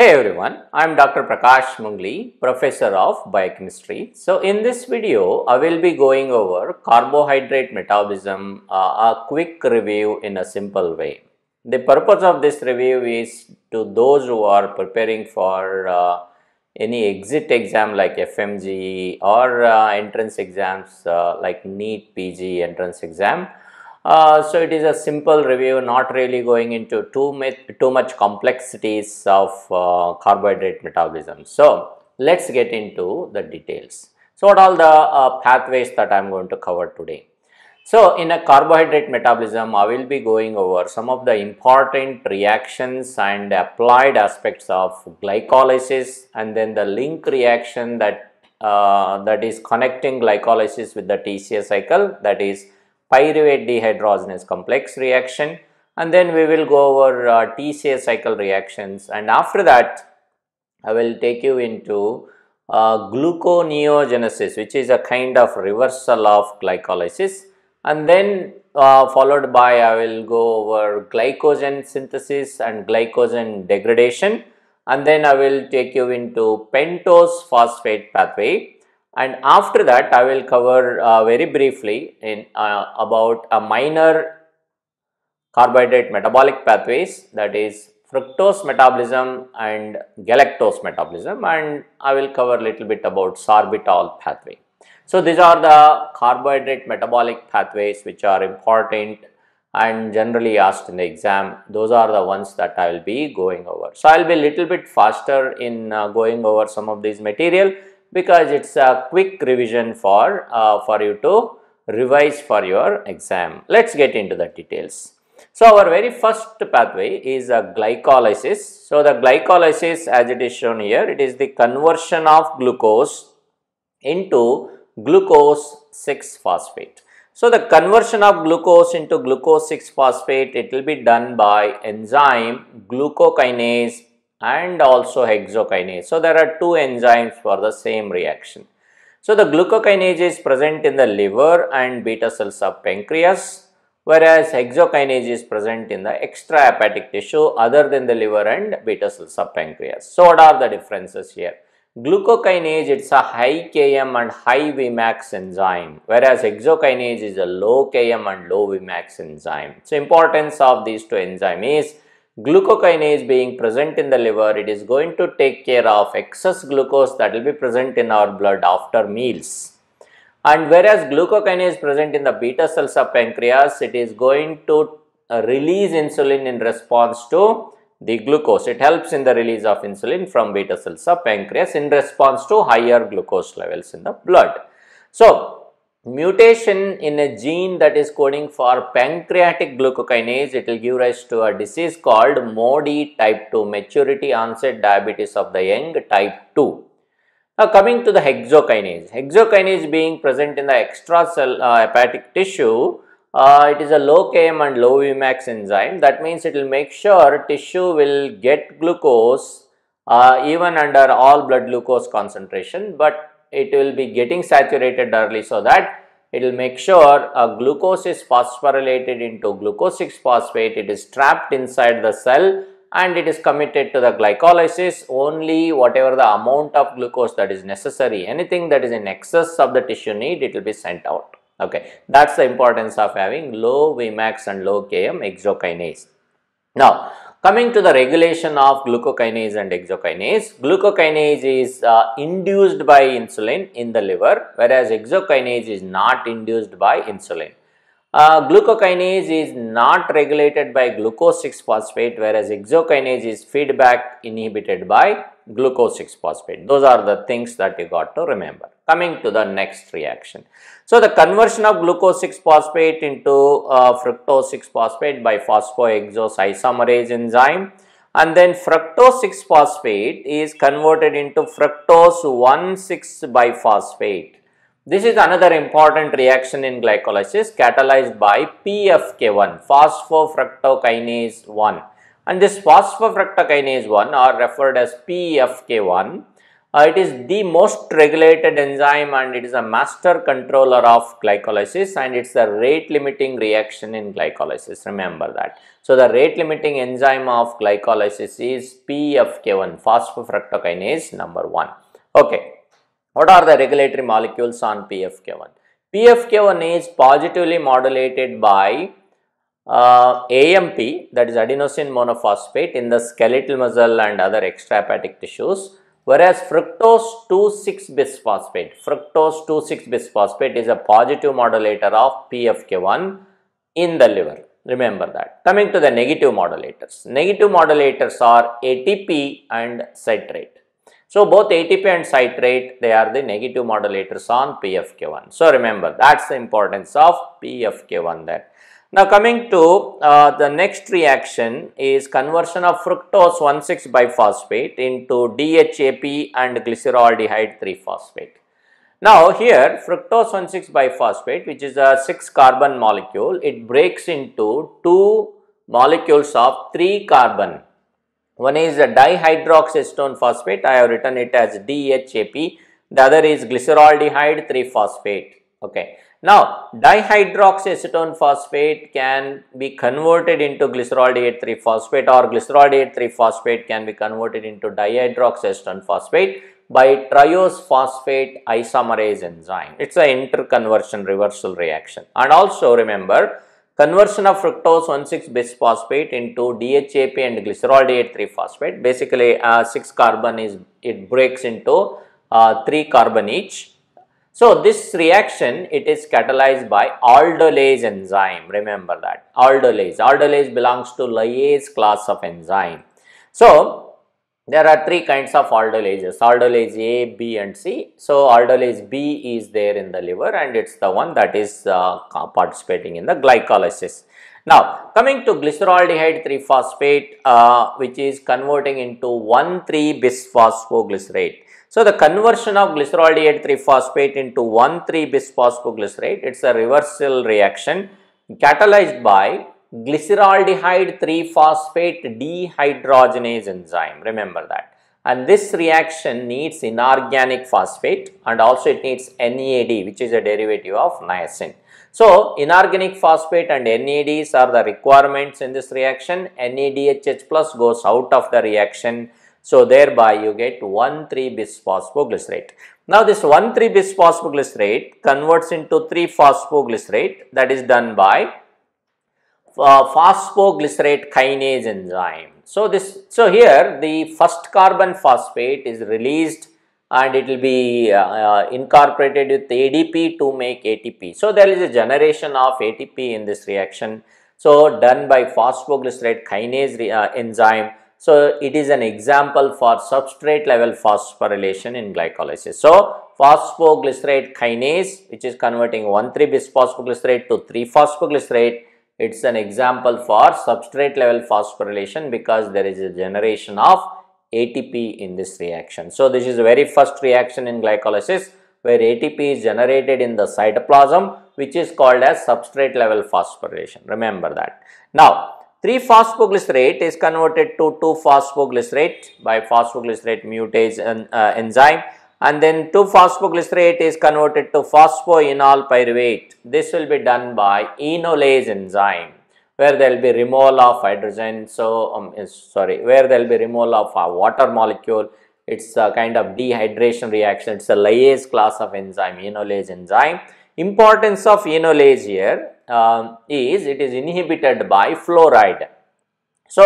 Hey everyone, I am Dr. Prakash Mungli, Professor of Biochemistry. So in this video, I will be going over carbohydrate metabolism, uh, a quick review in a simple way. The purpose of this review is to those who are preparing for uh, any exit exam like FMG or uh, entrance exams uh, like NEET, PG entrance exam uh, so it is a simple review, not really going into too, too much complexities of uh, carbohydrate metabolism. So let's get into the details. So what all the uh, pathways that I am going to cover today. So in a carbohydrate metabolism, I will be going over some of the important reactions and applied aspects of glycolysis and then the link reaction that uh, that is connecting glycolysis with the TCA cycle that is pyruvate dehydrogenase complex reaction and then we will go over uh, TCA cycle reactions and after that I will take you into uh, gluconeogenesis which is a kind of reversal of glycolysis and then uh, followed by I will go over glycogen synthesis and glycogen degradation and then I will take you into pentose phosphate pathway and after that I will cover uh, very briefly in uh, about a minor carbohydrate metabolic pathways that is fructose metabolism and galactose metabolism and I will cover little bit about sorbitol pathway. So, these are the carbohydrate metabolic pathways which are important and generally asked in the exam. Those are the ones that I will be going over. So, I will be little bit faster in uh, going over some of these material because it's a quick revision for, uh, for you to revise for your exam. Let's get into the details. So, our very first pathway is a glycolysis. So, the glycolysis as it is shown here, it is the conversion of glucose into glucose 6-phosphate. So, the conversion of glucose into glucose 6-phosphate, it will be done by enzyme glucokinase and also hexokinase. So, there are two enzymes for the same reaction. So, the glucokinase is present in the liver and beta cells of pancreas whereas hexokinase is present in the extrahepatic tissue other than the liver and beta cells of pancreas. So, what are the differences here? Glucokinase it's a high Km and high Vmax enzyme whereas hexokinase is a low Km and low Vmax enzyme. So, importance of these two enzymes is glucokinase being present in the liver, it is going to take care of excess glucose that will be present in our blood after meals. And whereas glucokinase present in the beta cells of pancreas, it is going to uh, release insulin in response to the glucose. It helps in the release of insulin from beta cells of pancreas in response to higher glucose levels in the blood. So, mutation in a gene that is coding for pancreatic glucokinase, it will give rise to a disease called MODY type 2, maturity onset diabetes of the young type 2. Now coming to the hexokinase, hexokinase being present in the extrahepatic uh, hepatic tissue, uh, it is a low Km and low Vmax enzyme. That means it will make sure tissue will get glucose uh, even under all blood glucose concentration, but it will be getting saturated early so that it will make sure a glucose is phosphorylated into glucose 6-phosphate, it is trapped inside the cell and it is committed to the glycolysis only whatever the amount of glucose that is necessary, anything that is in excess of the tissue need, it will be sent out. Okay, that's the importance of having low Vmax and low Km exokinase. Now, Coming to the regulation of glucokinase and exokinase, glucokinase is uh, induced by insulin in the liver whereas exokinase is not induced by insulin. Uh, glucokinase is not regulated by glucose 6-phosphate whereas exokinase is feedback inhibited by glucose 6-phosphate. Those are the things that you got to remember. Coming to the next reaction. So, the conversion of glucose 6-phosphate into uh, fructose 6-phosphate by isomerase enzyme and then fructose 6-phosphate is converted into fructose 1,6-biphosphate. This is another important reaction in glycolysis catalyzed by PFK1, phosphofructokinase 1 and this phosphofructokinase 1 are referred as PFK1 uh, it is the most regulated enzyme and it is a master controller of glycolysis and it's the rate limiting reaction in glycolysis. Remember that. So, the rate limiting enzyme of glycolysis is PFK1, phosphofructokinase number 1. Okay. What are the regulatory molecules on PFK1? PFK1 is positively modulated by uh, AMP that is adenosine monophosphate in the skeletal muscle and other extrahepatic tissues Whereas fructose 2,6-bisphosphate, fructose 2,6-bisphosphate is a positive modulator of PFK1 in the liver. Remember that. Coming to the negative modulators. Negative modulators are ATP and citrate. So, both ATP and citrate, they are the negative modulators on PFK1. So, remember that's the importance of PFK1 there. Now coming to uh, the next reaction is conversion of fructose 1,6-biphosphate into DHAP and glyceraldehyde 3-phosphate. Now here fructose 1,6-biphosphate which is a 6-carbon molecule, it breaks into two molecules of 3-carbon. One is a dihydroxystone phosphate, I have written it as DHAP, the other is glyceraldehyde 3-phosphate. Okay. Now, dihydroxyacetone phosphate can be converted into glycerol d 3 phosphate or glycerol d 3 phosphate can be converted into dihydroxyacetone phosphate by triose phosphate isomerase enzyme. It's an interconversion reversal reaction. And also remember, conversion of fructose 1,6-bis phosphate into DHAP and glycerol d 3 phosphate. Basically, uh, 6 carbon is, it breaks into uh, 3 carbon each so this reaction, it is catalyzed by aldolase enzyme. Remember that aldolase. Aldolase belongs to lyase class of enzyme. So there are three kinds of aldolases, aldolase A, B and C. So aldolase B is there in the liver and it's the one that is uh, participating in the glycolysis. Now coming to glyceraldehyde 3-phosphate uh, which is converting into 1,3-bisphosphoglycerate. So the conversion of glycerol 3 phosphate into 1,3-bisphosphoglycerate, it's a reversal reaction catalyzed by glyceraldehyde 3-phosphate dehydrogenase enzyme, remember that. And this reaction needs inorganic phosphate and also it needs NAD which is a derivative of niacin. So, inorganic phosphate and NADs are the requirements in this reaction. NADHH plus goes out of the reaction so thereby you get 1,3 bisphosphoglycerate. Now this 1,3 bisphosphoglycerate converts into 3 phosphoglycerate that is done by uh, phosphoglycerate kinase enzyme. So this, so here the first carbon phosphate is released and it will be uh, uh incorporated with ADP to make ATP. So there is a generation of ATP in this reaction. So done by phosphoglycerate kinase uh, enzyme so, it is an example for substrate level phosphorylation in glycolysis. So, phosphoglycerate kinase which is converting 1,3-bisphosphoglycerate to 3-phosphoglycerate, it is an example for substrate level phosphorylation because there is a generation of ATP in this reaction. So, this is the very first reaction in glycolysis where ATP is generated in the cytoplasm which is called as substrate level phosphorylation. Remember that. Now, 3 phosphoglycerate is converted to 2 phosphoglycerate by phosphoglycerate mutase en uh, enzyme and then 2 phosphoglycerate is converted to phosphoenol pyruvate. This will be done by enolase enzyme where there will be removal of hydrogen. So, um, sorry, where there will be removal of a water molecule. It's a kind of dehydration reaction. It's a lyase class of enzyme, enolase enzyme. Importance of enolase here um, is it is inhibited by fluoride. So,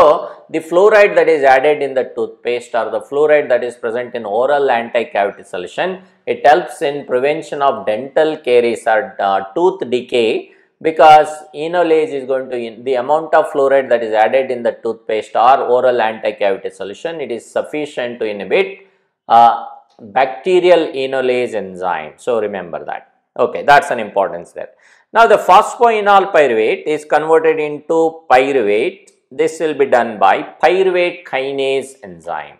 the fluoride that is added in the toothpaste or the fluoride that is present in oral anti-cavity solution, it helps in prevention of dental caries or uh, tooth decay because enolase is going to, in, the amount of fluoride that is added in the toothpaste or oral anti-cavity solution, it is sufficient to inhibit uh, bacterial enolase enzyme. So, remember that. Okay, that's an importance there. Now, the phosphoenol pyruvate is converted into pyruvate. This will be done by pyruvate kinase enzyme.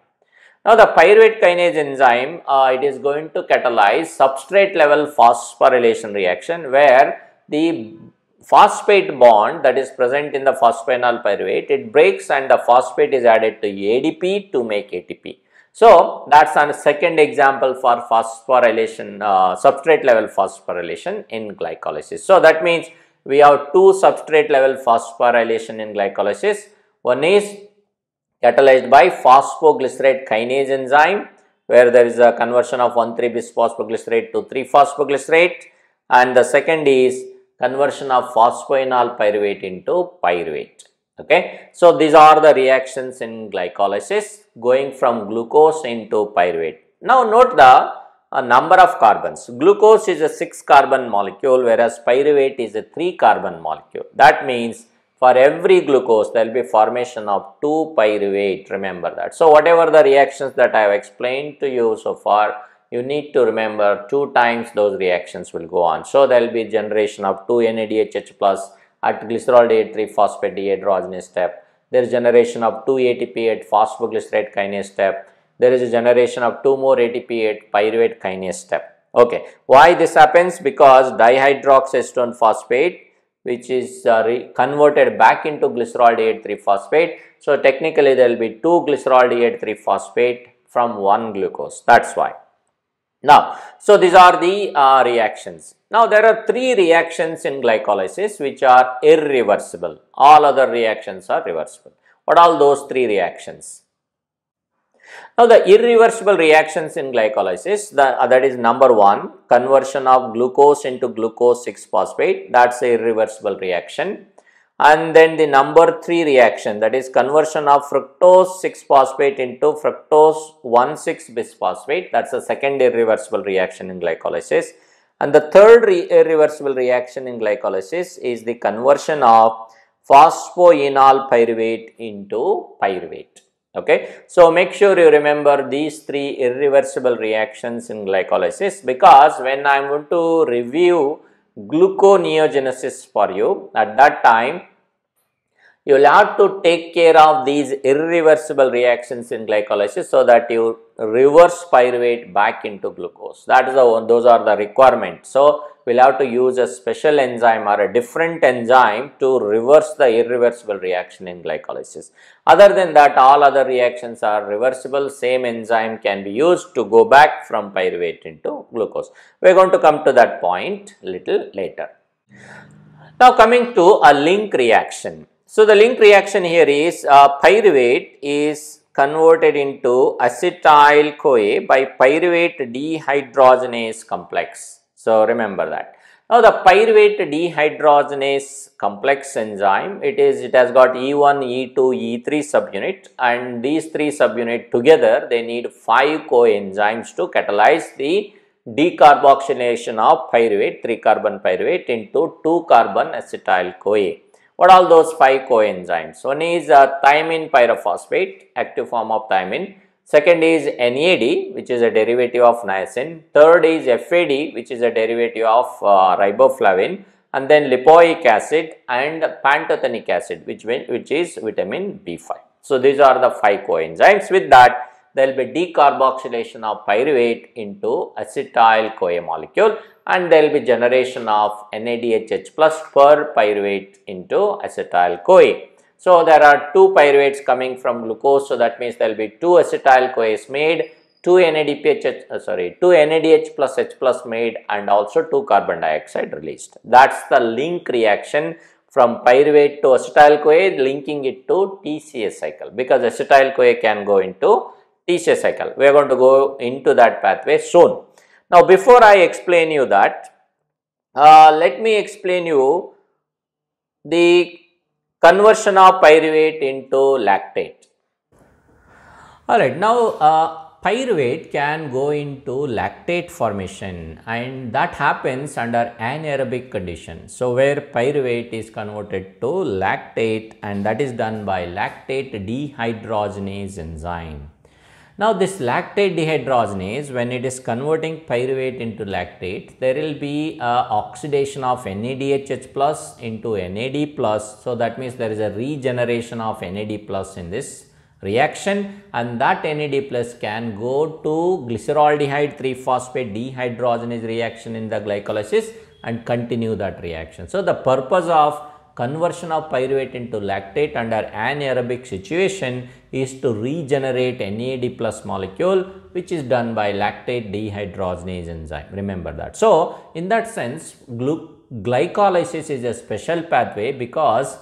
Now, the pyruvate kinase enzyme, uh, it is going to catalyze substrate level phosphorylation reaction where the phosphate bond that is present in the phosphenyl pyruvate, it breaks and the phosphate is added to ADP to make ATP. So, that is a second example for phosphorylation, uh, substrate level phosphorylation in glycolysis. So, that means we have two substrate level phosphorylation in glycolysis. One is catalyzed by phosphoglycerate kinase enzyme where there is a conversion of 1,3-bisphosphoglycerate to 3-phosphoglycerate and the second is conversion of phosphoenol pyruvate into pyruvate. Okay. So, these are the reactions in glycolysis going from glucose into pyruvate. Now note the uh, number of carbons. Glucose is a 6 carbon molecule whereas pyruvate is a 3 carbon molecule. That means for every glucose there will be formation of 2 pyruvate remember that. So, whatever the reactions that I have explained to you so far you need to remember two times those reactions will go on. So, there will be generation of 2 NADHH plus at glycerol D3 phosphate dehydrogenase step there is generation of 2 ATP at phosphoglycerate kinase step. There is a generation of 2 more ATP at pyruvate kinase step. Okay, why this happens? Because dihydroxystone phosphate which is uh, converted back into glycerol D83 phosphate. So, technically there will be 2 glycerol D83 phosphate from 1 glucose. That's why. Now, so these are the uh, reactions. Now, there are three reactions in glycolysis which are irreversible. All other reactions are reversible. What are those three reactions? Now, the irreversible reactions in glycolysis, the, uh, that is number one, conversion of glucose into glucose 6-phosphate, that's a irreversible reaction and then the number 3 reaction that is conversion of fructose 6-phosphate into fructose 1,6-bisphosphate that's a second irreversible reaction in glycolysis and the third re irreversible reaction in glycolysis is the conversion of phosphoenol pyruvate into pyruvate okay so make sure you remember these three irreversible reactions in glycolysis because when i'm going to review gluconeogenesis for you at that time you will have to take care of these irreversible reactions in glycolysis so that you reverse pyruvate back into glucose. That is the, those are the requirements. So, we will have to use a special enzyme or a different enzyme to reverse the irreversible reaction in glycolysis. Other than that, all other reactions are reversible. Same enzyme can be used to go back from pyruvate into glucose. We are going to come to that point little later. Now, coming to a link reaction so, the link reaction here is uh, pyruvate is converted into acetyl CoA by pyruvate dehydrogenase complex. So, remember that. Now, the pyruvate dehydrogenase complex enzyme, it is, it has got E1, E2, E3 subunit and these three subunit together, they need 5 coenzymes to catalyze the decarboxylation of pyruvate, 3 carbon pyruvate into 2 carbon acetyl CoA. What are those five coenzymes? One is uh, thymine pyrophosphate, active form of thymine. Second is NAD, which is a derivative of niacin. Third is FAD, which is a derivative of uh, riboflavin. And then lipoic acid and pantothenic acid, which, which is vitamin B5. So, these are the five coenzymes. With that, there will be decarboxylation of pyruvate into acetyl CoA molecule and there will be generation of NADHH plus per pyruvate into acetyl-CoA. So, there are two pyruvates coming from glucose. So, that means there will be two acetyl-CoAs made, two NADPH, uh, sorry, two NADH plus H plus made and also two carbon dioxide released. That's the link reaction from pyruvate to acetyl-CoA linking it to TCA cycle because acetyl-CoA can go into TCA cycle. We are going to go into that pathway soon. Now, before I explain you that, uh, let me explain you the conversion of pyruvate into lactate. Alright, now uh, pyruvate can go into lactate formation and that happens under anaerobic condition. So, where pyruvate is converted to lactate and that is done by lactate dehydrogenase enzyme. Now this lactate dehydrogenase when it is converting pyruvate into lactate there will be uh, oxidation of NADHH plus into NAD plus. So that means there is a regeneration of NAD plus in this reaction and that NAD plus can go to glyceraldehyde 3-phosphate dehydrogenase reaction in the glycolysis and continue that reaction. So the purpose of conversion of pyruvate into lactate under anaerobic situation is to regenerate NAD plus molecule which is done by lactate dehydrogenase enzyme. Remember that. So, in that sense glycolysis is a special pathway because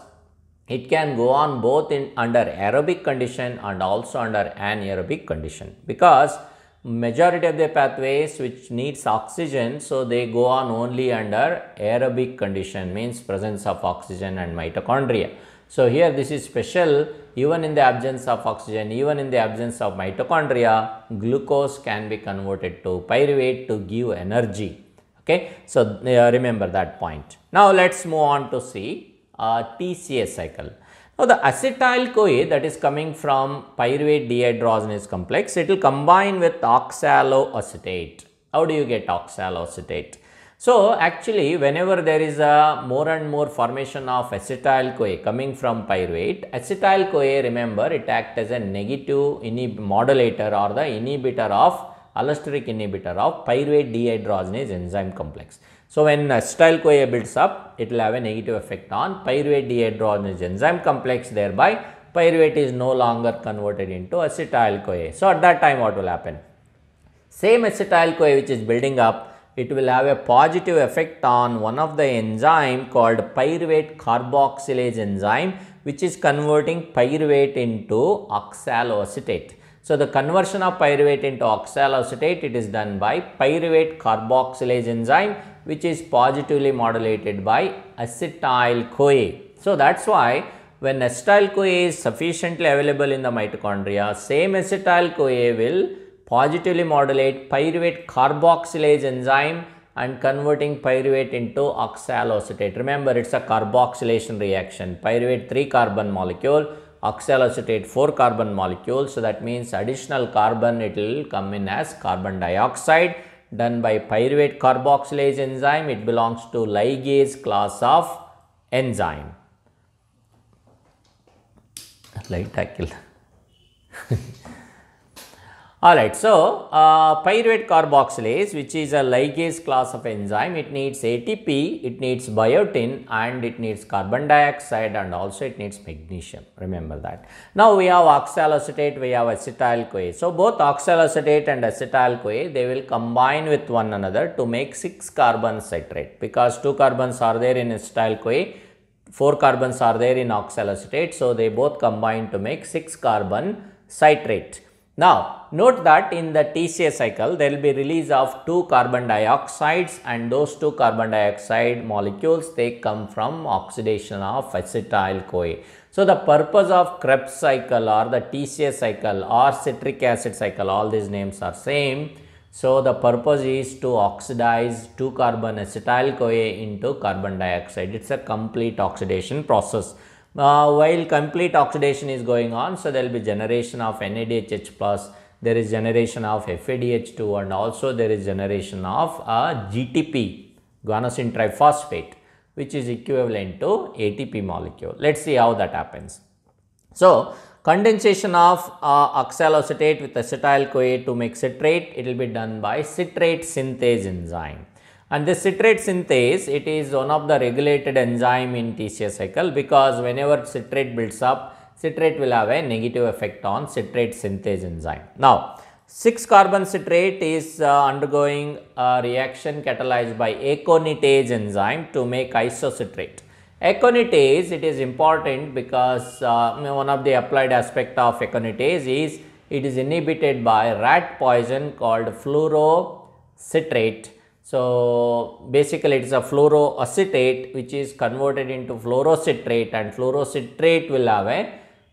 it can go on both in under aerobic condition and also under anaerobic condition because majority of the pathways which needs oxygen so they go on only under aerobic condition means presence of oxygen and mitochondria. So, here this is special even in the absence of oxygen even in the absence of mitochondria glucose can be converted to pyruvate to give energy. Okay. So, uh, remember that point. Now, let us move on to see uh, TCA cycle. Now the acetyl-CoA that is coming from pyruvate dehydrogenase complex, it will combine with oxaloacetate. How do you get oxaloacetate? So actually whenever there is a more and more formation of acetyl-CoA coming from pyruvate, acetyl-CoA remember it acts as a negative inhib modulator or the inhibitor of allosteric inhibitor of pyruvate dehydrogenase enzyme complex. So, when acetyl CoA builds up, it will have a negative effect on pyruvate dehydrogenase enzyme complex thereby pyruvate is no longer converted into acetyl CoA. So, at that time what will happen? Same acetyl CoA which is building up, it will have a positive effect on one of the enzyme called pyruvate carboxylase enzyme which is converting pyruvate into oxaloacetate. So, the conversion of pyruvate into oxaloacetate it is done by pyruvate carboxylase enzyme which is positively modulated by acetyl-CoA. So, that is why when acetyl-CoA is sufficiently available in the mitochondria, same acetyl-CoA will positively modulate pyruvate carboxylase enzyme and converting pyruvate into oxaloacetate. Remember, it is a carboxylation reaction, pyruvate 3 carbon molecule oxaloacetate 4 carbon molecule. So, that means additional carbon it will come in as carbon dioxide done by pyruvate carboxylase enzyme. It belongs to ligase class of enzyme. Light tackle. Alright, so uh, pyruvate carboxylase which is a ligase class of enzyme, it needs ATP, it needs biotin and it needs carbon dioxide and also it needs magnesium, remember that. Now we have oxaloacetate, we have acetyl-CoA. So both oxaloacetate and acetyl-CoA, they will combine with one another to make 6 carbon citrate because 2 carbons are there in acetyl-CoA, 4 carbons are there in oxaloacetate. So they both combine to make 6 carbon citrate. Now, note that in the TCA cycle, there will be release of two carbon dioxides and those two carbon dioxide molecules, they come from oxidation of acetyl-CoA. So, the purpose of Krebs cycle or the TCA cycle or citric acid cycle, all these names are same. So, the purpose is to oxidize 2 carbon acetyl CoA into carbon dioxide. It's a complete oxidation process. Uh, while complete oxidation is going on, so there will be generation of NADH plus, there is generation of FADH2 and also there is generation of uh, GTP, guanosine triphosphate which is equivalent to ATP molecule. Let us see how that happens. So, condensation of uh, oxaloacetate with acetyl CoA to make citrate, it will be done by citrate synthase enzyme. And the citrate synthase, it is one of the regulated enzyme in TCA cycle because whenever citrate builds up, citrate will have a negative effect on citrate synthase enzyme. Now, 6 carbon citrate is uh, undergoing a reaction catalyzed by aconitase enzyme to make isocitrate. Aconitase, it is important because uh, one of the applied aspect of aconitase is it is inhibited by rat poison called fluorocitrate so, basically it is a fluoroacetate which is converted into fluorocitrate and fluorocitrate will have a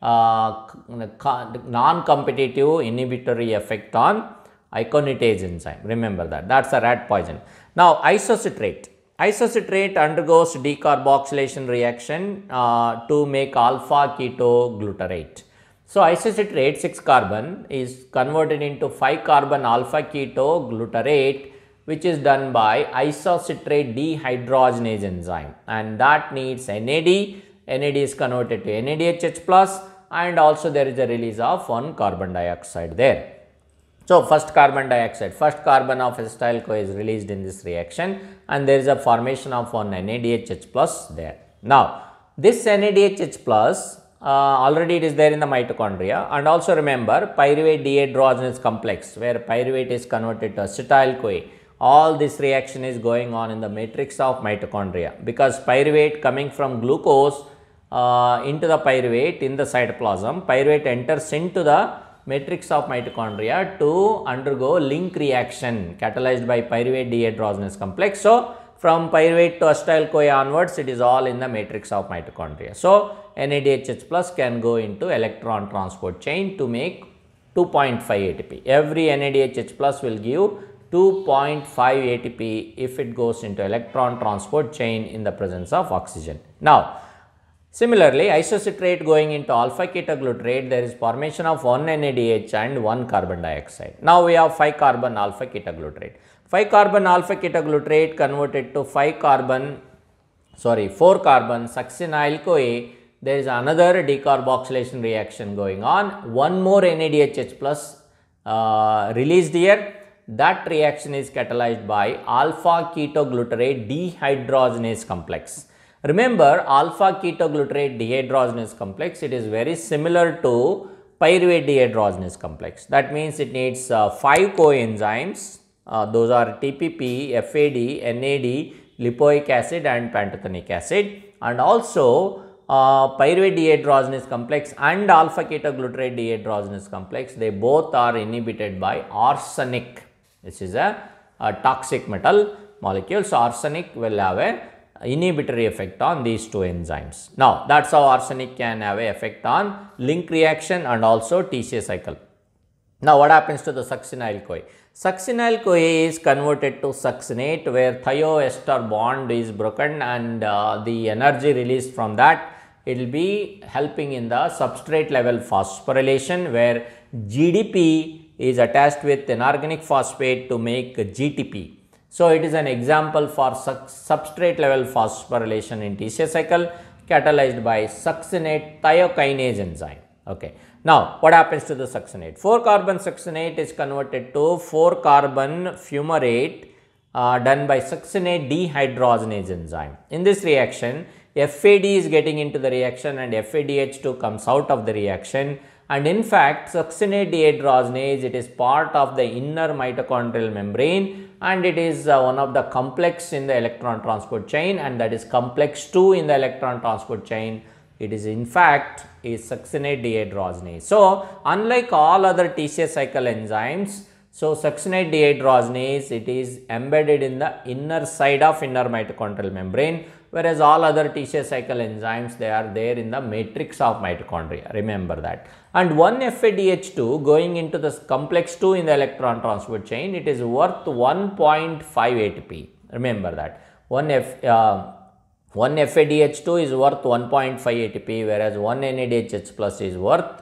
uh, non-competitive inhibitory effect on iconitase enzyme. Remember that, that is a rat poison. Now, isocitrate. Isocitrate undergoes decarboxylation reaction uh, to make alpha ketoglutarate. So, isocitrate 6 carbon is converted into 5 carbon alpha ketoglutarate which is done by isocitrate dehydrogenase enzyme and that needs NAD, NAD is converted to NADHH plus and also there is a release of one carbon dioxide there. So, first carbon dioxide, first carbon of acetyl CoA is released in this reaction and there is a formation of one NADHH plus there. Now, this NADHH plus uh, already it is there in the mitochondria and also remember pyruvate dehydrogenase complex where pyruvate is converted to acetyl CoA all this reaction is going on in the matrix of mitochondria because pyruvate coming from glucose uh, into the pyruvate in the cytoplasm, pyruvate enters into the matrix of mitochondria to undergo link reaction catalyzed by pyruvate dehydrogenase complex. So, from pyruvate to acetyl-CoA onwards, it is all in the matrix of mitochondria. So, NADHH plus can go into electron transport chain to make 2.5 ATP. Every NADHH plus will give 2.5 ATP if it goes into electron transport chain in the presence of oxygen. Now, similarly isocitrate going into alpha ketoglutarate there is formation of 1 NADH and 1 carbon dioxide. Now, we have 5 carbon alpha ketoglutarate. 5 carbon alpha ketoglutarate converted to 5 carbon sorry 4 carbon succinyl CoA there is another decarboxylation reaction going on one more NADHH plus uh, released here that reaction is catalyzed by alpha ketoglutarate dehydrogenase complex. Remember alpha ketoglutarate dehydrogenase complex, it is very similar to pyruvate dehydrogenase complex. That means it needs uh, 5 coenzymes. Uh, those are TPP, FAD, NAD, lipoic acid and pantothenic acid and also uh, pyruvate dehydrogenase complex and alpha ketoglutarate dehydrogenase complex they both are inhibited by arsenic this is a, a toxic metal molecule. So, arsenic will have a inhibitory effect on these two enzymes. Now, that is how arsenic can have an effect on link reaction and also TCA cycle. Now, what happens to the succinyl CoA? Succinyl CoA is converted to succinate where thioester bond is broken and uh, the energy released from that it will be helping in the substrate level phosphorylation where GDP is attached with an organic phosphate to make GTP. So, it is an example for substrate level phosphorylation in TCA cycle catalyzed by succinate thiokinase enzyme. Okay. Now, what happens to the succinate? 4 carbon succinate is converted to 4 carbon fumarate uh, done by succinate dehydrogenase enzyme. In this reaction, FAD is getting into the reaction and FADH2 comes out of the reaction and in fact, succinate dehydrogenase, it is part of the inner mitochondrial membrane and it is uh, one of the complex in the electron transport chain and that is complex 2 in the electron transport chain. It is in fact a succinate dehydrogenase. So, unlike all other TCA cycle enzymes, so succinate dehydrogenase, it is embedded in the inner side of inner mitochondrial membrane whereas all other TCA cycle enzymes they are there in the matrix of mitochondria remember that and 1 FADH2 going into this complex 2 in the electron transport chain it is worth one point five eight p. remember that 1 F uh, 1 FADH2 is worth one point five eight p. whereas 1 NADHH plus is worth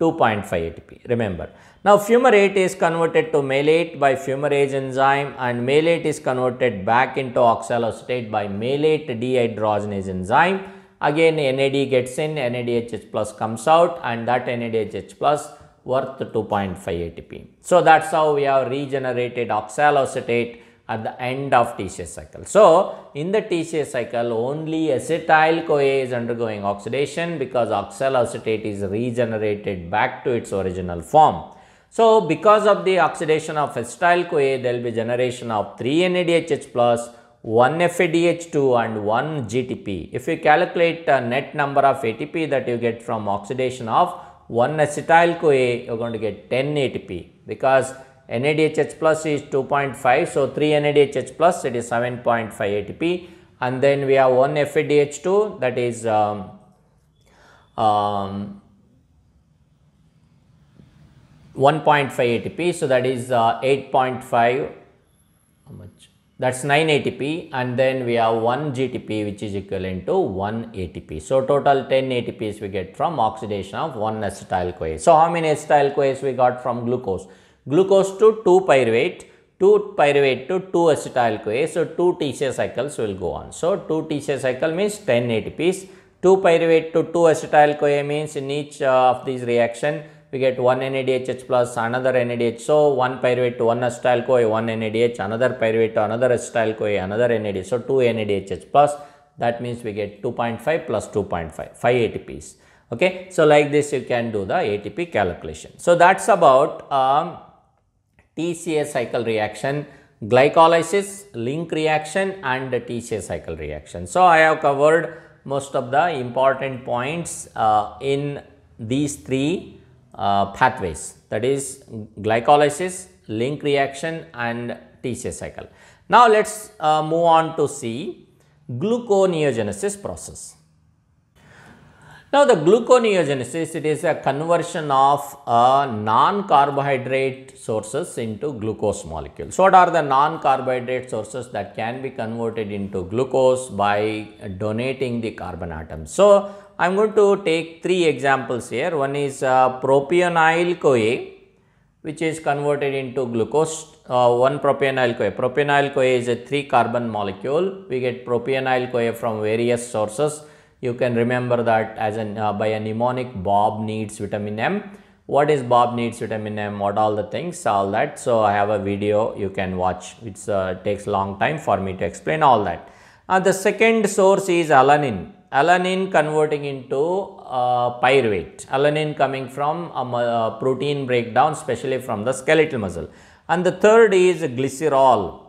two point five eight p. remember now fumarate is converted to malate by fumarase enzyme and malate is converted back into oxaloacetate by malate dehydrogenase enzyme. Again NAD gets in, NADHH plus comes out and that NADHH plus worth 2.5 ATP. So that's how we have regenerated oxaloacetate at the end of TCA cycle. So in the TCA cycle only acetyl-CoA is undergoing oxidation because oxaloacetate is regenerated back to its original form. So, because of the oxidation of acetyl CoA, there will be generation of 3 NADHH plus 1 FADH2 and 1 GTP. If you calculate a net number of ATP that you get from oxidation of 1 acetyl CoA, you are going to get 10 ATP because NADHH plus is 2.5. So, 3 NADHH plus it is 7.5 ATP and then we have 1 FADH2 that is um, um, 1.5 ATP. So that is uh, 8.5, how much? That's 9 ATP and then we have 1 GTP which is equivalent to 1 ATP. So total 10 ATPs we get from oxidation of 1 acetyl CoA. So how many acetyl CoAs we got from glucose? Glucose to 2 pyruvate, 2 pyruvate to 2 acetyl CoA. So 2 TCA cycles will go on. So 2 TCA cycle means 10 ATPs. 2 pyruvate to 2 acetyl CoA means in each uh, of these reaction we get one NADHH plus another NADH. So, one pyruvate to one acetyl CoA, one NADH, another pyruvate to another acetyl CoA, another NADH. So, two NADHH plus that means we get 2.5 plus 2.5, 5 ATPs. Okay. So, like this you can do the ATP calculation. So, that's about um, TCA cycle reaction, glycolysis, link reaction and TCA cycle reaction. So, I have covered most of the important points uh, in these three uh, pathways that is glycolysis, link reaction and TCA cycle. Now, let us uh, move on to see gluconeogenesis process. Now, the gluconeogenesis it is a conversion of uh, non-carbohydrate sources into glucose molecules. What are the non-carbohydrate sources that can be converted into glucose by donating the carbon atoms? So, I am going to take three examples here. One is uh, propionyl CoA which is converted into glucose, uh, one propionyl CoA. Propionyl CoA is a three carbon molecule. We get propionyl CoA from various sources. You can remember that as an uh, by a mnemonic Bob needs vitamin M. What is Bob needs vitamin M? What all the things, all that. So I have a video you can watch. It uh, takes long time for me to explain all that. Uh, the second source is alanine alanine converting into uh, pyruvate, alanine coming from a uh, protein breakdown especially from the skeletal muscle. And the third is glycerol.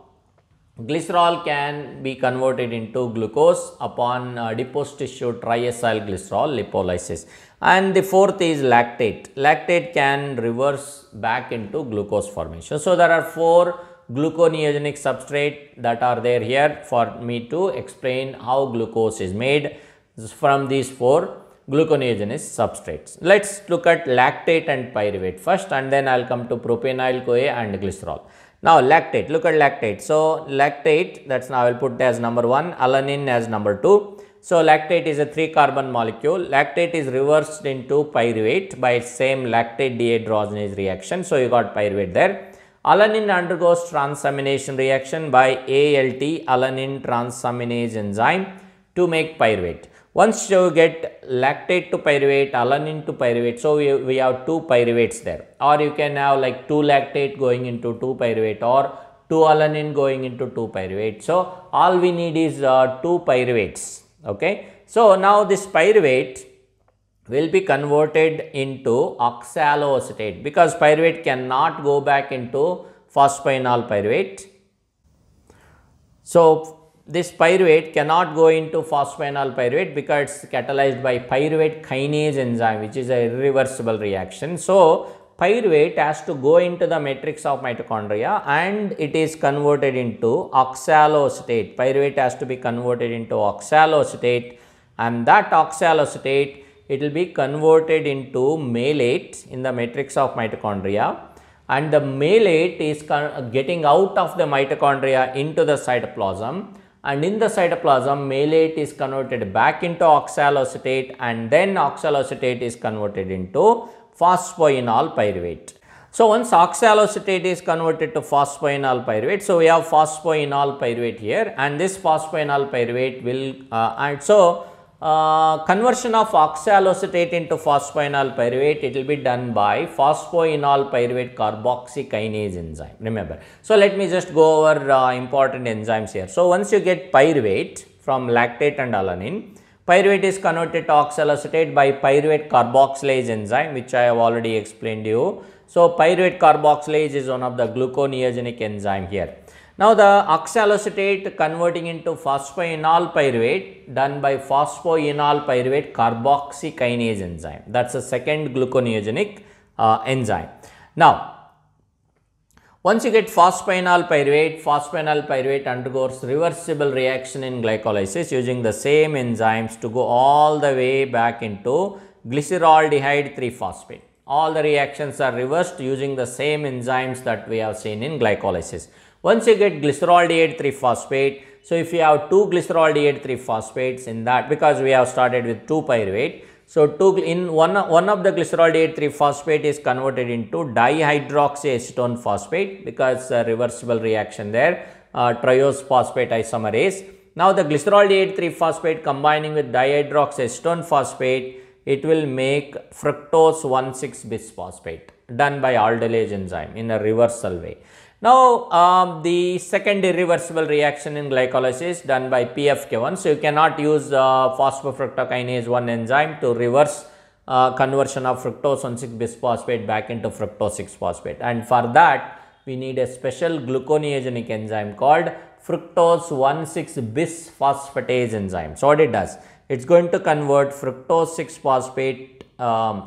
Glycerol can be converted into glucose upon adipose uh, tissue triacyl glycerol lipolysis. And the fourth is lactate. Lactate can reverse back into glucose formation. So, there are four gluconeogenic substrate that are there here for me to explain how glucose is made from these four gluconeogenesis substrates. Let us look at lactate and pyruvate first and then I will come to propanyl-CoA and glycerol. Now, lactate, look at lactate. So, lactate that is now I will put as number 1, alanine as number 2. So, lactate is a 3 carbon molecule. Lactate is reversed into pyruvate by same lactate dehydrogenase reaction. So, you got pyruvate there. Alanine undergoes transamination reaction by ALT alanine transaminase enzyme to make pyruvate. Once you get lactate to pyruvate, alanine to pyruvate, so we, we have two pyruvates there. Or you can have like 2 lactate going into 2 pyruvate or 2 alanine going into 2 pyruvate. So, all we need is uh, 2 pyruvates. Okay. So, now this pyruvate will be converted into oxaloacetate because pyruvate cannot go back into phosphoenol pyruvate. So, this pyruvate cannot go into phosphenyl pyruvate because it's catalyzed by pyruvate kinase enzyme which is a irreversible reaction. So, pyruvate has to go into the matrix of mitochondria and it is converted into oxaloacetate. Pyruvate has to be converted into oxaloacetate and that oxaloacetate it will be converted into malate in the matrix of mitochondria and the malate is getting out of the mitochondria into the cytoplasm and in the cytoplasm malate is converted back into oxaloacetate and then oxaloacetate is converted into phosphoenol pyruvate. So, once oxaloacetate is converted to phosphoenol pyruvate, so we have phosphoenol pyruvate here and this phosphoenol pyruvate will uh, and so uh, conversion of oxaloacetate into phosphoenol pyruvate, it will be done by phosphoenol pyruvate carboxykinase enzyme, remember. So, let me just go over uh, important enzymes here. So, once you get pyruvate from lactate and alanine, pyruvate is converted to oxaloacetate by pyruvate carboxylase enzyme, which I have already explained you. So, pyruvate carboxylase is one of the gluconeogenic enzyme here. Now, the oxalocetate converting into phosphoenol pyruvate done by phosphoenol pyruvate carboxykinase enzyme. That is the second gluconeogenic uh, enzyme. Now, once you get phosphoenol pyruvate, phosphoenol pyruvate undergoes reversible reaction in glycolysis using the same enzymes to go all the way back into glyceraldehyde 3-phosphate. All the reactions are reversed using the same enzymes that we have seen in glycolysis. Once you get glycerol 3 phosphate so if you have 2 glycerol 3 phosphates in that, because we have started with 2 pyruvate, so two in one, one of the glycerol 3 phosphate is converted into dihydroxyacetone phosphate because a uh, reversible reaction there, uh, triose phosphate isomerase. Now, the glycerol 3 phosphate combining with dihydroxyacetone phosphate, it will make fructose 1,6-bisphosphate done by aldolase enzyme in a reversal way. Now, um, the second irreversible reaction in glycolysis done by PFK1. So, you cannot use uh, phosphofructokinase 1 enzyme to reverse uh, conversion of fructose 1,6 bisphosphate back into fructose 6 phosphate. And for that, we need a special gluconeogenic enzyme called fructose 1,6 bisphosphatase enzyme. So, what it does? It is going to convert fructose 6 phosphate um,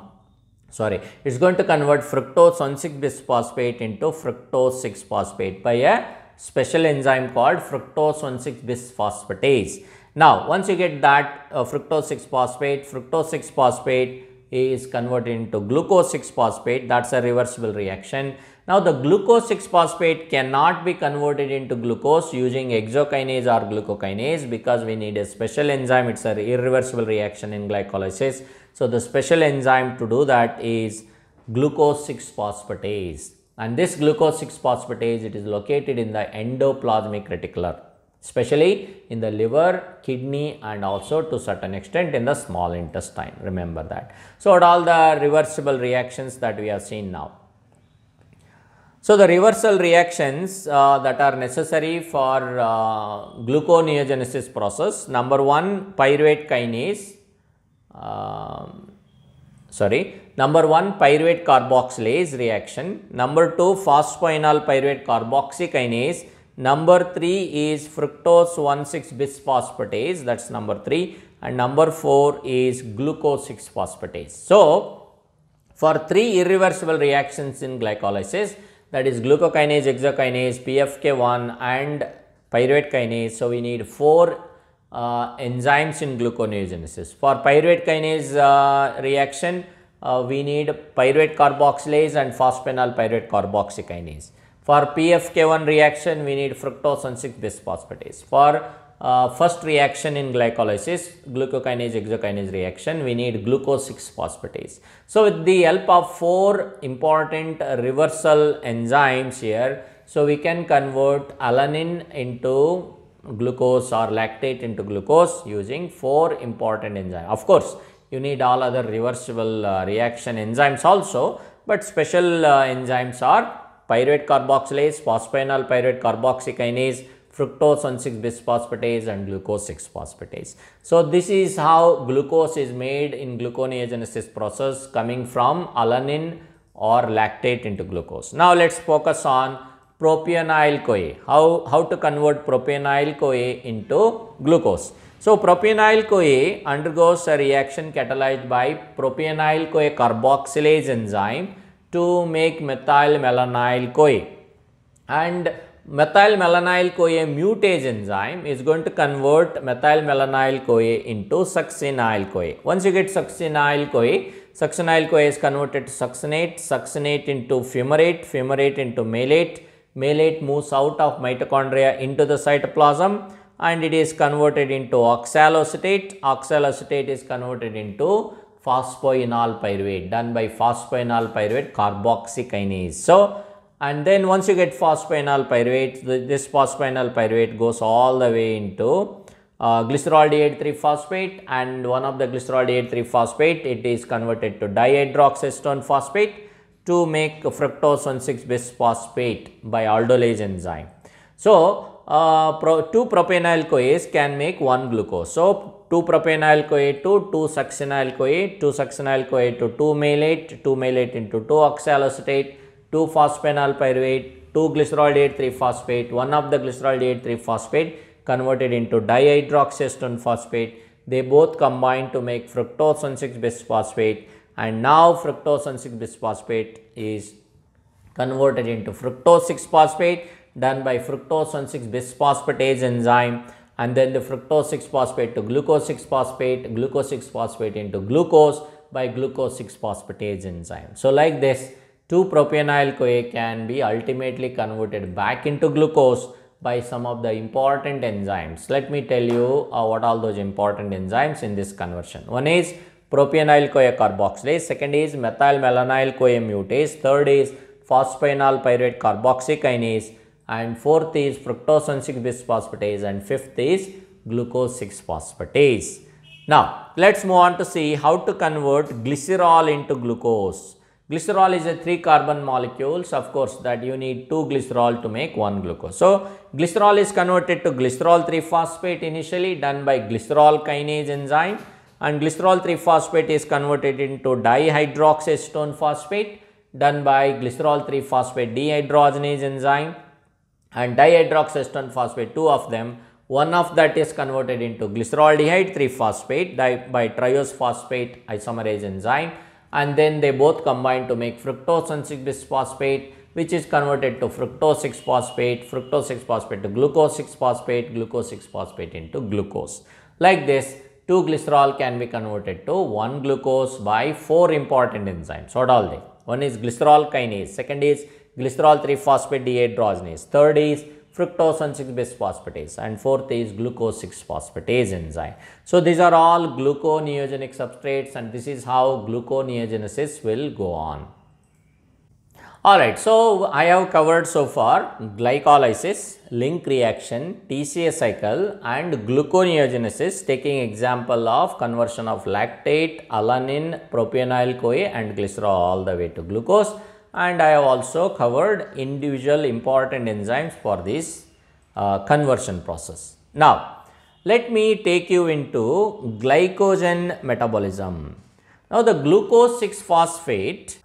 sorry it's going to convert fructose 1,6 bisphosphate into fructose 6 phosphate by a special enzyme called fructose 1,6 bisphosphatase. Now, once you get that uh, fructose 6 phosphate, fructose 6 phosphate is converted into glucose 6 phosphate that is a reversible reaction. Now, the glucose 6 phosphate cannot be converted into glucose using exokinase or glucokinase because we need a special enzyme it is an irreversible reaction in glycolysis. So, the special enzyme to do that is glucose 6-phosphatase and this glucose 6-phosphatase it is located in the endoplasmic reticulum especially in the liver, kidney and also to certain extent in the small intestine remember that. So, what all the reversible reactions that we have seen now. So, the reversal reactions uh, that are necessary for uh, gluconeogenesis process number 1 pyruvate kinase um, sorry, number 1 pyruvate carboxylase reaction, number 2 phosphoenol pyruvate carboxykinase, number 3 is fructose 1,6 bisphosphatase that is number 3 and number 4 is glucose 6 phosphatase. So, for 3 irreversible reactions in glycolysis that is glucokinase, exokinase, PFK1 and pyruvate kinase. So, we need 4 uh, enzymes in gluconeogenesis. For pyruvate kinase uh, reaction, uh, we need pyruvate carboxylase and phosphenyl pyruvate carboxykinase. For PFK1 reaction, we need fructose and 6-bisphosphatase. For uh, first reaction in glycolysis, glucokinase-exokinase reaction, we need glucose-6-phosphatase. So, with the help of four important reversal enzymes here, so we can convert alanine into glucose or lactate into glucose using four important enzymes. Of course, you need all other reversible uh, reaction enzymes also, but special uh, enzymes are pyruvate carboxylase, phosphoenol pyruvate carboxykinase, fructose 1,6 bisphosphatase and glucose 6 phosphatase. So, this is how glucose is made in gluconeogenesis process coming from alanine or lactate into glucose. Now, let us focus on propionyl CoA. How, how to convert propionyl CoA into glucose. So, propionyl CoA undergoes a reaction catalyzed by propionyl CoA carboxylase enzyme to make methyl melanyl CoA. And methyl melanyl CoA mutase enzyme is going to convert methyl melanyl CoA into succinyl CoA. Once you get succinyl CoA, succinyl CoA is converted to succinate, succinate into fumarate, fumarate into malate, malate moves out of mitochondria into the cytoplasm and it is converted into oxaloacetate. Oxaloacetate is converted into phosphoenolpyruvate pyruvate done by phosphoenolpyruvate pyruvate carboxykinase. So, and then once you get phosphoenolpyruvate, pyruvate, this phosphoenolpyruvate pyruvate goes all the way into uh, glycerol D83-phosphate and one of the glycerol D83-phosphate, it is converted to dihydroxystone phosphate to make fructose 1,6 bis phosphate by aldolase enzyme. So, uh, pro 2 propanyl CoA can make 1 glucose. So, 2 propanyl CoA to 2 succinyl CoA, 2 succinyl CoA to 2 malate, 2 malate into 2 oxaloacetate, 2 phosphenylpyruvate, 2 glycerol 3 phosphate, 1 of the glycerol 3 phosphate converted into dihydroxystone phosphate. They both combine to make fructose 1,6 bis phosphate and now fructose 6 bisphosphate is converted into fructose 6 phosphate done by fructose 6 bisphosphatase enzyme and then the fructose 6 phosphate to glucose 6 phosphate glucose 6 phosphate into glucose by glucose 6 phosphatase enzyme. So, like this 2 propionyl CoA can be ultimately converted back into glucose by some of the important enzymes. Let me tell you uh, what all those important enzymes in this conversion. One is propionyl CoA carboxylase, second is methyl melanyl CoA mutase, third is phosphonyl pyruvate carboxykinase and fourth is fructose 1,6 bisphosphatase and fifth is glucose 6 phosphatase. Now, let us move on to see how to convert glycerol into glucose. Glycerol is a 3 carbon molecules of course that you need 2 glycerol to make 1 glucose. So, glycerol is converted to glycerol 3 phosphate initially done by glycerol kinase enzyme and glycerol 3 phosphate is converted into dihydroxystone phosphate done by glycerol 3 phosphate dehydrogenase enzyme and dihydroxystone phosphate two of them one of that is converted into glyceraldehyde 3 phosphate by phosphate isomerase enzyme and then they both combine to make fructose 6 bis phosphate which is converted to fructose 6 phosphate fructose 6 phosphate to glucose 6 phosphate glucose 6 phosphate into glucose like this 2 glycerol can be converted to 1 glucose by 4 important enzymes. What all they? One is glycerol kinase, second is glycerol 3 phosphate dehydrogenase, third is fructose six bisphosphatase and fourth is glucose 6 phosphatase enzyme. So, these are all gluconeogenic substrates and this is how gluconeogenesis will go on. Alright, so I have covered so far glycolysis, link reaction, TCA cycle and gluconeogenesis taking example of conversion of lactate, alanine, propionyl-CoA and glycerol all the way to glucose and I have also covered individual important enzymes for this uh, conversion process. Now, let me take you into glycogen metabolism. Now, the glucose 6-phosphate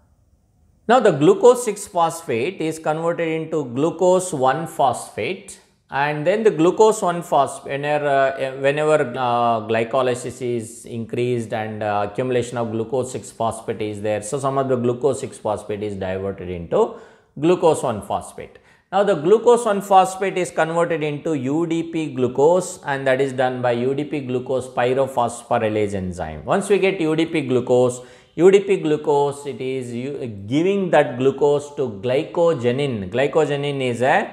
now the glucose 6-phosphate is converted into glucose 1-phosphate and then the glucose 1-phosphate whenever, uh, whenever uh, glycolysis is increased and uh, accumulation of glucose 6-phosphate is there. So, some of the glucose 6-phosphate is diverted into glucose 1-phosphate. Now, the glucose 1-phosphate is converted into UDP glucose and that is done by UDP glucose pyrophosphorylase enzyme. Once we get UDP glucose, UDP glucose, it is uh, giving that glucose to glycogenin. Glycogenin is a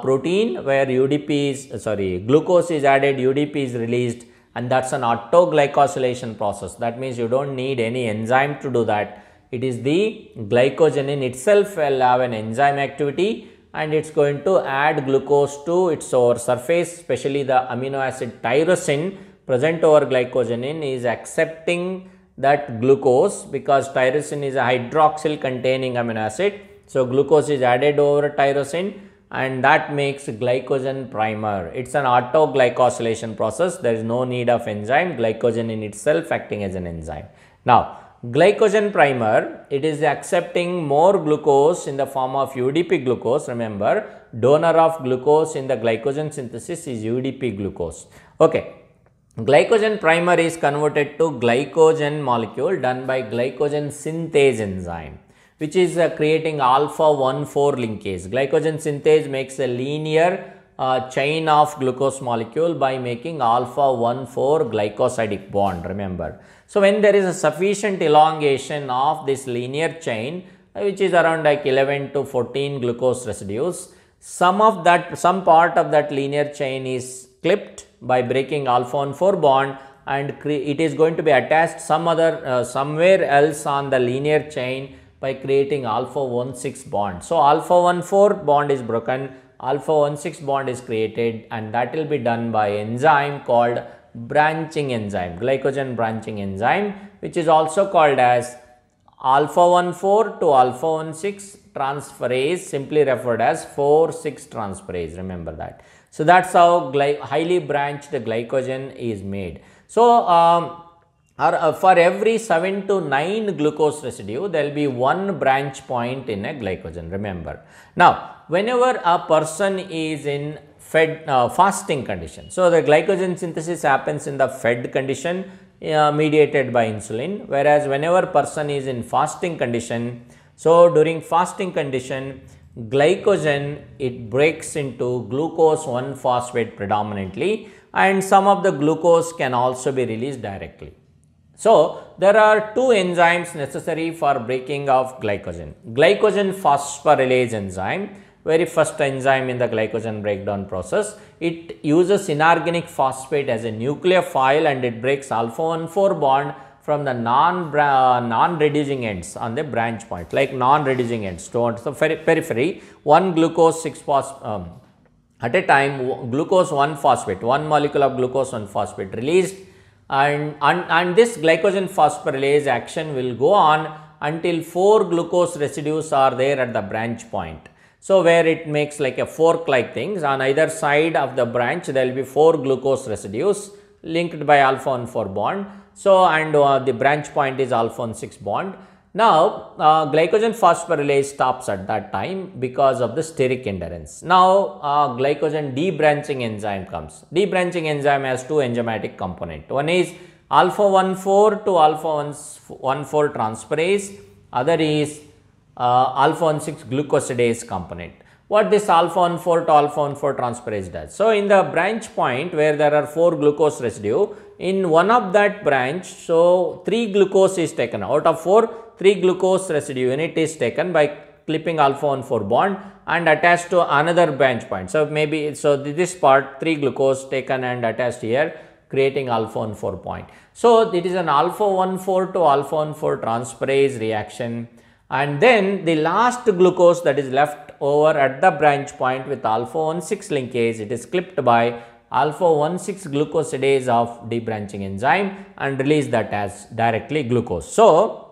protein where UDP is, uh, sorry, glucose is added, UDP is released and that's an autoglycosylation process. That means you don't need any enzyme to do that. It is the glycogenin itself will have an enzyme activity and it's going to add glucose to its over surface, especially the amino acid tyrosine present over glycogenin is accepting that glucose because tyrosine is a hydroxyl containing amino acid. So, glucose is added over tyrosine and that makes glycogen primer. It is an autoglycosylation process. There is no need of enzyme, glycogen in itself acting as an enzyme. Now, glycogen primer, it is accepting more glucose in the form of UDP glucose. Remember, donor of glucose in the glycogen synthesis is UDP glucose. Okay. Glycogen primer is converted to glycogen molecule done by glycogen synthase enzyme which is uh, creating alpha 1,4 linkage. Glycogen synthase makes a linear uh, chain of glucose molecule by making alpha 1,4 glycosidic bond remember. So, when there is a sufficient elongation of this linear chain uh, which is around like 11 to 14 glucose residues, some of that some part of that linear chain is clipped by breaking alpha on 4 bond and it is going to be attached some other uh, somewhere else on the linear chain by creating alpha 1 6 bond. So, alpha 1 4 bond is broken, alpha 1 6 bond is created and that will be done by enzyme called branching enzyme, glycogen branching enzyme which is also called as alpha 1 4 to alpha 1 6 transferase simply referred as 4 6 transferase remember that. So that's how highly branched glycogen is made. So um, or, uh, for every 7 to 9 glucose residue, there will be one branch point in a glycogen, remember. Now, whenever a person is in fed uh, fasting condition, so the glycogen synthesis happens in the fed condition uh, mediated by insulin, whereas whenever person is in fasting condition, so during fasting condition, glycogen it breaks into glucose 1-phosphate predominantly and some of the glucose can also be released directly. So, there are two enzymes necessary for breaking of glycogen. Glycogen phosphorylase enzyme, very first enzyme in the glycogen breakdown process. It uses inorganic phosphate as a nucleophile and it breaks alpha 1,4 bond from the non, non reducing ends on the branch point like non reducing ends towards the periphery one glucose 6 phosphate um, at a time glucose 1 phosphate one molecule of glucose 1 phosphate released and, and, and this glycogen phosphorylase action will go on until 4 glucose residues are there at the branch point. So, where it makes like a fork like things on either side of the branch there will be 4 glucose residues linked by alpha 1 4 bond so, and uh, the branch point is alpha one 6 bond. Now, uh, glycogen phosphorylase stops at that time because of the steric endurance. Now, uh, glycogen debranching enzyme comes. Debranching enzyme has two enzymatic component. One is alpha 1 4 to alpha 1 4 transferase, other is uh, alpha 1 6 glucosidase component what this alpha 4 to alpha 4 transferase does. So, in the branch point where there are 4 glucose residue, in one of that branch, so 3 glucose is taken out of 4, 3 glucose residue unit is taken by clipping alpha 4 bond and attached to another branch point. So, maybe, so this part 3 glucose taken and attached here creating alpha 4 point. So, it is an alpha 4 to alpha 4 transferase reaction and then the last glucose that is left over at the branch point with alpha 1,6 linkage it is clipped by alpha 1,6 glucosidase of debranching enzyme and release that as directly glucose. So,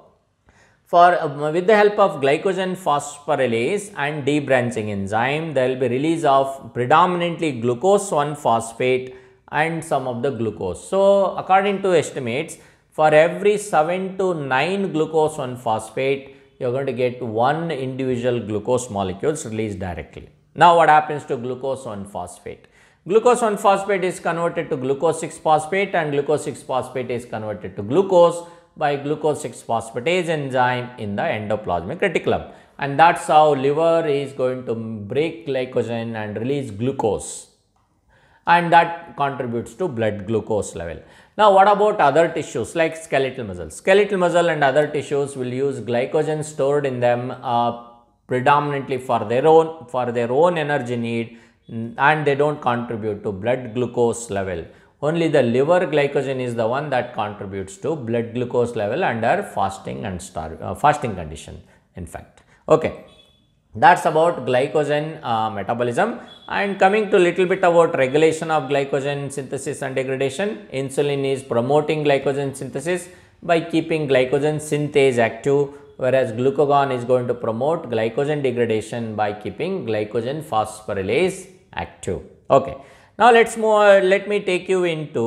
for uh, with the help of glycogen phosphorylase and debranching enzyme there will be release of predominantly glucose 1 phosphate and some of the glucose. So, according to estimates for every 7 to 9 glucose 1 phosphate you're going to get one individual glucose molecules released directly. Now what happens to glucose 1-phosphate? Glucose 1-phosphate is converted to glucose 6-phosphate and glucose 6-phosphate is converted to glucose by glucose 6-phosphatase enzyme in the endoplasmic reticulum. And that's how liver is going to break glycogen and release glucose and that contributes to blood glucose level. Now, what about other tissues like skeletal muscle? Skeletal muscle and other tissues will use glycogen stored in them uh, predominantly for their own, for their own energy need and they don't contribute to blood glucose level. Only the liver glycogen is the one that contributes to blood glucose level under fasting and uh, fasting condition in fact. Okay that's about glycogen uh, metabolism and coming to little bit about regulation of glycogen synthesis and degradation insulin is promoting glycogen synthesis by keeping glycogen synthase active whereas glucagon is going to promote glycogen degradation by keeping glycogen phosphorylase active okay now let's move let me take you into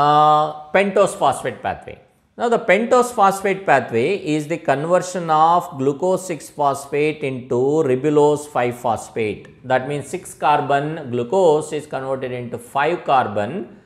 uh, pentose phosphate pathway now, the pentose phosphate pathway is the conversion of glucose 6-phosphate into ribulose 5-phosphate. That means 6-carbon glucose is converted into 5-carbon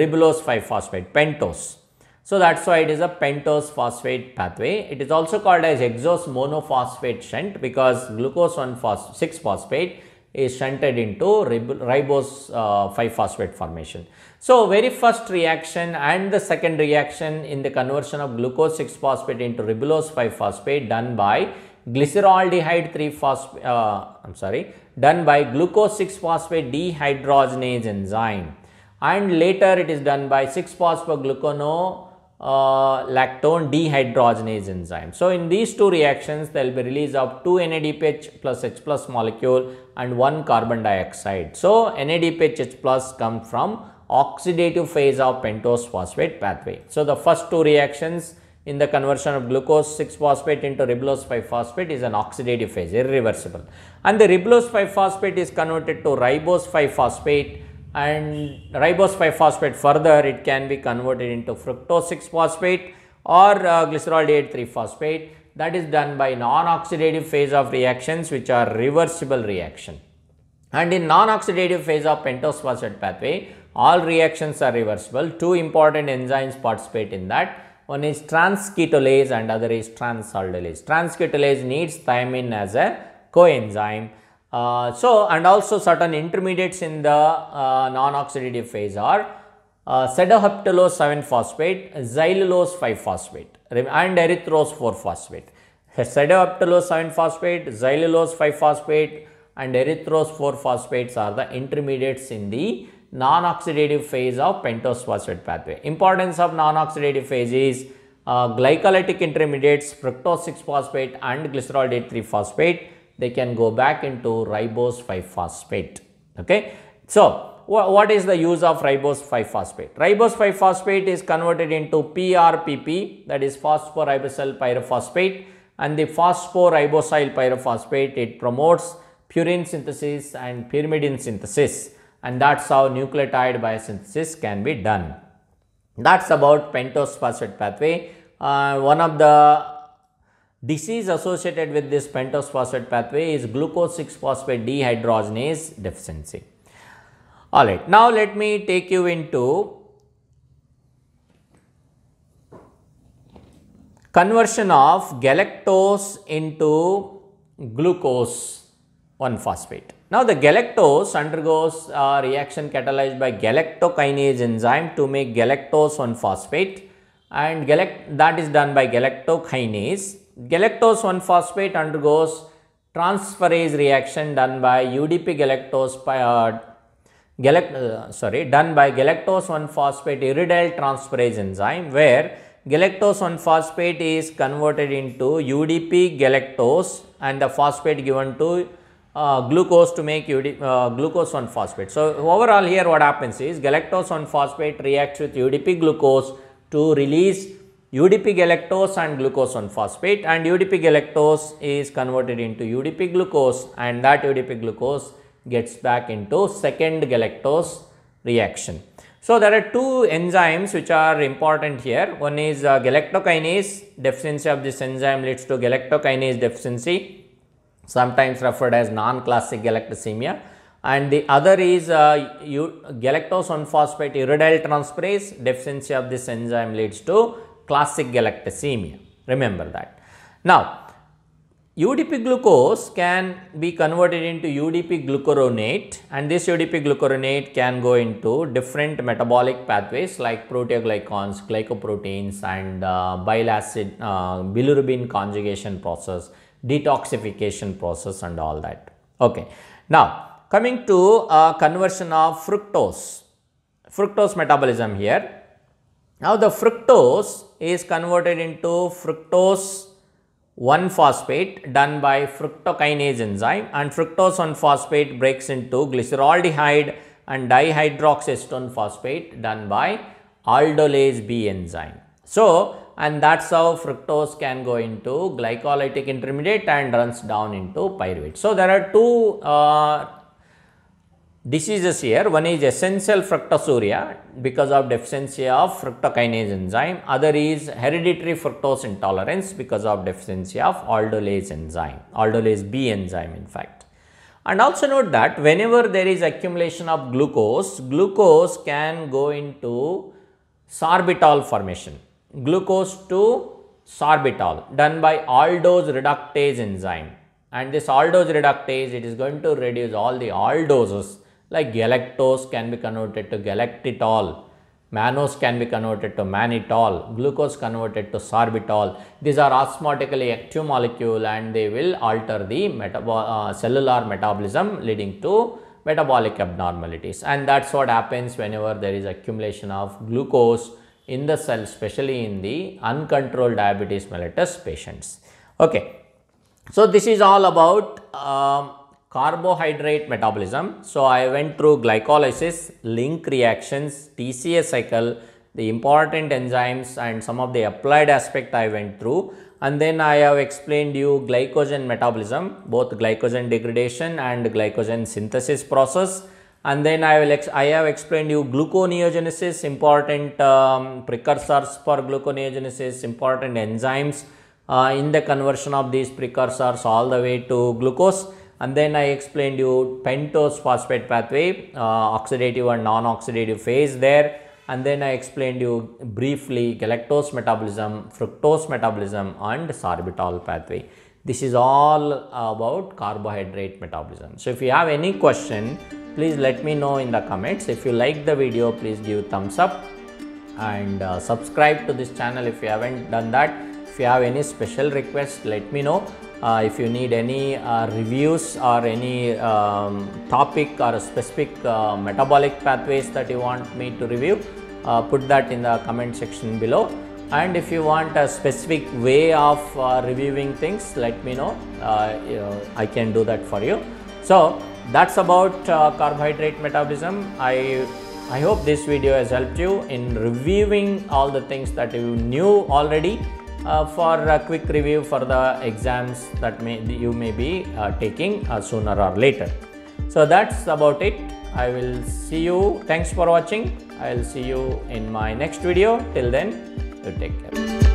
ribulose 5-phosphate, pentose. So, that is why it is a pentose phosphate pathway. It is also called as exose monophosphate shunt because glucose 1 6-phosphate is shunted into ribose uh, 5-phosphate formation. So, very first reaction and the second reaction in the conversion of glucose 6-phosphate into ribulose 5-phosphate done by glyceraldehyde 3-phosphate, uh, I am sorry, done by glucose 6-phosphate dehydrogenase enzyme and later it is done by 6-phosphoglucono uh, lactone dehydrogenase enzyme. So, in these two reactions, there will be release of 2 NADPH plus H plus molecule and 1 carbon dioxide. So, NADPH H plus come from oxidative phase of pentose phosphate pathway. So, the first two reactions in the conversion of glucose 6-phosphate into ribulose 5-phosphate is an oxidative phase, irreversible. And the ribulose 5-phosphate is converted to ribose 5-phosphate and ribose 5 phosphate further it can be converted into fructose 6 phosphate or uh, glycerol D8 3 phosphate that is done by non-oxidative phase of reactions which are reversible reaction. And in non-oxidative phase of pentose phosphate pathway, all reactions are reversible. Two important enzymes participate in that. One is transketolase and other is transaldolase. Transketolase needs thymine as a coenzyme uh, so, and also certain intermediates in the uh, non-oxidative phase are uh, 7-phosphate, xylulose 5-phosphate and erythrose 4-phosphate. Sedoheptylose 7-phosphate, xylulose 5-phosphate and erythrose 4-phosphates are the intermediates in the non-oxidative phase of pentose phosphate pathway. Importance of non-oxidative phase is uh, glycolytic intermediates, fructose 6-phosphate and glycerol 3 phosphate they can go back into ribose 5-phosphate. Okay. So, what is the use of ribose 5-phosphate? Ribose 5-phosphate is converted into PRPP that is phosphoribosyl pyrophosphate and the phosphoribosyl pyrophosphate it promotes purine synthesis and pyrimidine synthesis and that's how nucleotide biosynthesis can be done. That's about pentose phosphate pathway. Uh, one of the Disease associated with this pentose phosphate pathway is glucose 6-phosphate dehydrogenase deficiency. Alright, now let me take you into conversion of galactose into glucose 1-phosphate. Now, the galactose undergoes a reaction catalyzed by galactokinase enzyme to make galactose 1-phosphate and that is done by galactokinase galactose 1 phosphate undergoes transferase reaction done by UDP galactose by, uh, galact uh, sorry done by galactose 1 phosphate iridyl transferase enzyme where galactose 1 phosphate is converted into UDP galactose and the phosphate given to uh, glucose to make UD, uh, glucose 1 phosphate. So, overall here what happens is galactose 1 phosphate reacts with UDP glucose to release UDP galactose and glucose 1 phosphate and UDP galactose is converted into UDP glucose and that UDP glucose gets back into second galactose reaction. So, there are two enzymes which are important here. One is uh, galactokinase, deficiency of this enzyme leads to galactokinase deficiency, sometimes referred as non-classic galactosemia and the other is uh, galactose 1 phosphate uridyltransferase, deficiency of this enzyme leads to classic galactosemia. Remember that. Now, UDP glucose can be converted into UDP glucuronate and this UDP glucuronate can go into different metabolic pathways like proteoglycans, glycoproteins and uh, bile acid uh, bilirubin conjugation process, detoxification process and all that. Okay. Now, coming to uh, conversion of fructose, fructose metabolism here. Now, the fructose is converted into fructose 1 phosphate done by fructokinase enzyme and fructose 1 phosphate breaks into glyceraldehyde and dihydroxystone phosphate done by aldolase B enzyme. So, and that is how fructose can go into glycolytic intermediate and runs down into pyruvate. So, there are two uh, diseases here. One is essential fructosuria because of deficiency of fructokinase enzyme. Other is hereditary fructose intolerance because of deficiency of aldolase enzyme, aldolase B enzyme in fact. And also note that whenever there is accumulation of glucose, glucose can go into sorbitol formation. Glucose to sorbitol done by aldose reductase enzyme and this aldose reductase it is going to reduce all the aldoses like galactose can be converted to galactitol, mannose can be converted to mannitol, glucose converted to sorbitol. These are osmotically active molecule and they will alter the metab uh, cellular metabolism leading to metabolic abnormalities and that's what happens whenever there is accumulation of glucose in the cell especially in the uncontrolled diabetes mellitus patients. Okay. So, this is all about um, carbohydrate metabolism. So, I went through glycolysis, link reactions, TCA cycle, the important enzymes and some of the applied aspect I went through and then I have explained you glycogen metabolism, both glycogen degradation and glycogen synthesis process and then I will I have explained you gluconeogenesis, important um, precursors for gluconeogenesis, important enzymes uh, in the conversion of these precursors all the way to glucose and then I explained you pentose phosphate pathway, uh, oxidative and non-oxidative phase there and then I explained you briefly galactose metabolism, fructose metabolism and sorbitol pathway. This is all about carbohydrate metabolism. So if you have any question, please let me know in the comments. If you like the video, please give thumbs up and uh, subscribe to this channel if you haven't done that. If you have any special request, let me know. Uh, if you need any uh, reviews or any um, topic or specific uh, metabolic pathways that you want me to review, uh, put that in the comment section below. And if you want a specific way of uh, reviewing things, let me know. Uh, you know. I can do that for you. So that's about carbohydrate metabolism. I I hope this video has helped you in reviewing all the things that you knew already uh, for a quick review for the exams that may you may be uh, taking uh, sooner or later. So that's about it. I will see you. Thanks for watching. I will see you in my next video. Till then, you take care.